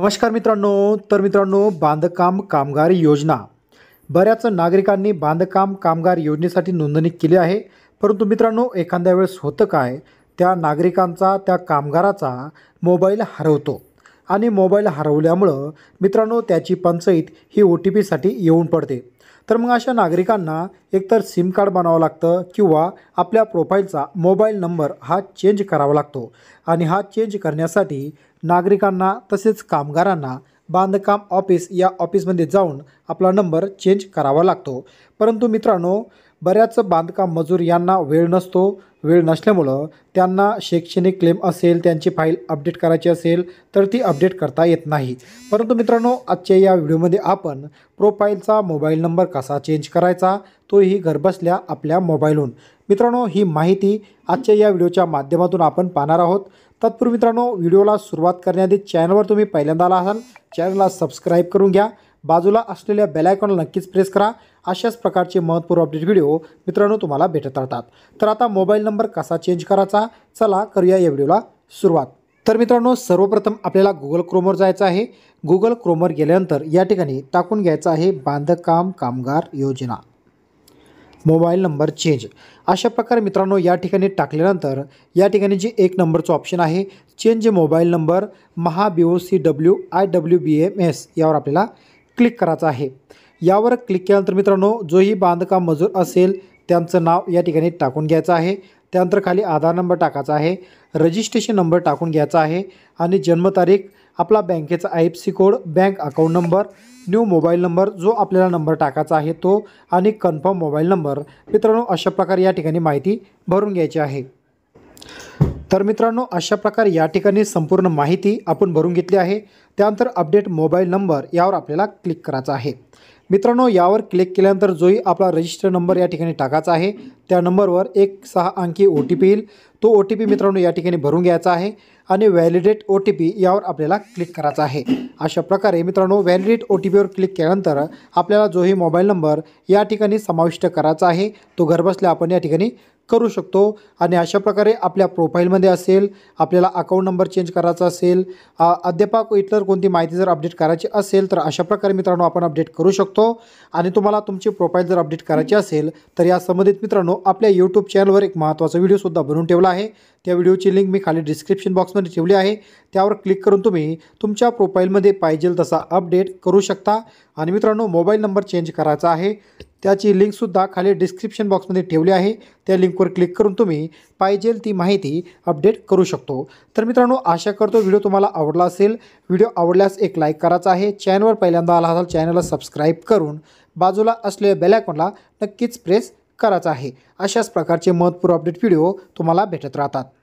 नमस्कार मित्रांनो तर मित्रांनो बांधकाम कामगार योजना बऱ्याच नागरिकांनी बांधकाम कामगार योजनेसाठी नोंदणी केली आहे परंतु मित्रांनो एखाद्या वेळेस होतं काय त्या नागरिकांचा त्या कामगाराचा मोबाईल हरवतो आणि मोबाईल हरवल्यामुळं मित्रांनो त्याची पंचायत ही ओ टी पीसाठी येऊन पडते तर मग अशा नागरिकांना एकतर सिम कार्ड बनावं लागतं किंवा आपल्या प्रोफाईलचा मोबाईल नंबर हा चेंज करावा लागतो आणि हा चेंज करण्यासाठी नागरिकांना तसेच कामगारांना बांधकाम ऑफिस या ऑफिसमध्ये जाऊन आपला नंबर चेंज करावा लागतो परंतु मित्रांनो बऱ्याच बांधकाम मजूर यांना वेळ नसतो वेळ नसल्यामुळं त्यांना शैक्षणिक क्लेम असेल त्यांची फाईल अपडेट करायची असेल तर ती अपडेट करता येत नाही परंतु मित्रांनो आजच्या या व्हिडिओमध्ये आपण प्रोफाईलचा मोबाईल नंबर कसा चेंज करायचा तोही घरबसल्या आपल्या मोबाईलहून मित्रांनो ही माहिती आजच्या या व्हिडिओच्या माध्यमातून आपण पाहणार आहोत तत्पूर्वी मित्रांनो व्हिडिओला सुरुवात करण्याआधी चॅनलवर तुम्ही पहिल्यांदा आला असाल चॅनलला सबस्क्राईब करून घ्या बाजूला असलेल्या बेलायकॉनला नक्कीच प्रेस करा अशाच प्रकारचे महत्त्वपूर्ण अपडेट व्हिडिओ मित्रांनो तुम्हाला भेटत राहतात तर आता मोबाईल नंबर कसा चेंज करायचा चला करूया या व्हिडिओला सुरुवात तर मित्रांनो सर्वप्रथम आपल्याला गुगल क्रोमवर जायचं आहे गुगल क्रोमवर गेल्यानंतर या ठिकाणी टाकून घ्यायचं आहे बांधकाम कामगार योजना मोबाईल नंबर चेंज अशा प्रकारे मित्रांनो या ठिकाणी टाकल्यानंतर या ठिकाणी जे एक नंबरचं ऑप्शन आहे change mobile number Maha B O C W I W B M S यावर आपल्याला क्लिक करायचं आहे यावर क्लिक केल्यानंतर मित्रांनो जोही बांधकाम मजूर असेल त्यांचं नाव या ठिकाणी टाकून घ्यायचं आहे त्यानंतर खाली आधार नंबर टाकायचा आहे रजिस्ट्रेशन नंबर टाकून घ्यायचा आहे आणि जन्मतारीख आपला बँकेचा I F C code bank account number new mobile number जो आपल्याला नंबर टाकायचा आहे तो आणि कन्फर्म मोबाईल नंबर मित्रांनो अशा प्रकारे या ठिकाणी माहिती भरून घ्यायची आहे तर मित्रांनो अशा प्रकारे या ठिकाणी संपूर्ण माहिती आपण भरून घेतली आहे त्यानंतर अपडेट मोबाईल नंबर यावर आपल्याला क्लिक करायचा आहे मित्रांनो यावर क्लिक केल्यानंतर जोही आपला रजिस्टर नंबर या ठिकाणी टाकायचा आहे त्या नंबरवर एक सहा अंकी ओ टी पी येईल तो ओ टी पी मित्रांनो या ठिकाणी भरून घ्यायचा आहे आणि व्हॅलिडेट ओ टी पी यावर आपल्याला क्लिक करायचा आहे अशा प्रकारे मित्रांनो व्हॅलिडेट ओ टी पीवर क्लिक केल्यानंतर आपल्याला जोही मोबाईल नंबर या ठिकाणी समाविष्ट करायचा आहे तो घरबसल्या आपण या ठिकाणी करू शकतो आणि अशा प्रकारे आपल्या प्रोफाईलमध्ये असेल आपल्याला अकाउंट नंबर चेंज करायचा असेल अद्याप इतर कोणती माहिती जर अपडेट करायची असेल तर अशा प्रकारे मित्रांनो आपण अपडेट करू शकतो आणि तुम्हाला तुमची प्रोफाईल जर अपडेट करायची असेल तर या संबंधित मित्रांनो आपल्या यूट्यूब चॅनलवर एक महत्त्वाचा व्हिडिओसुद्धा बनवून ठेवला आहे त्या व्हिडिओची लिंक मी खाली डिस्क्रिप्शन बॉक्समध्ये ठेवली आहे त्यावर क्लिक करून तुम्ही तुमच्या प्रोफाईलमध्ये पाहिजेल तसा अपडेट करू शकता आणि मित्रांनो मोबाईल नंबर चेंज करायचा आहे त्याची लिंकसुद्धा खाली डिस्क्रिप्शन बॉक्समध्ये ठेवली आहे त्या लिंकवर क्लिक करून तुम्ही पाहिजेल ती माहिती अपडेट करू शकतो तर मित्रांनो आशा करतो व्हिडिओ तुम्हाला आवडला असेल व्हिडिओ आवडल्यास एक लाईक करायचा आहे चॅनलवर पहिल्यांदा आला असाल चॅनलला सबस्क्राईब करून बाजूला असलेल्या बेलायकॉनला नक्कीच प्रेस करायचा आहे अशाच प्रकारचे महत्त्वपूर्ण अपडेट व्हिडिओ तुम्हाला भेटत राहतात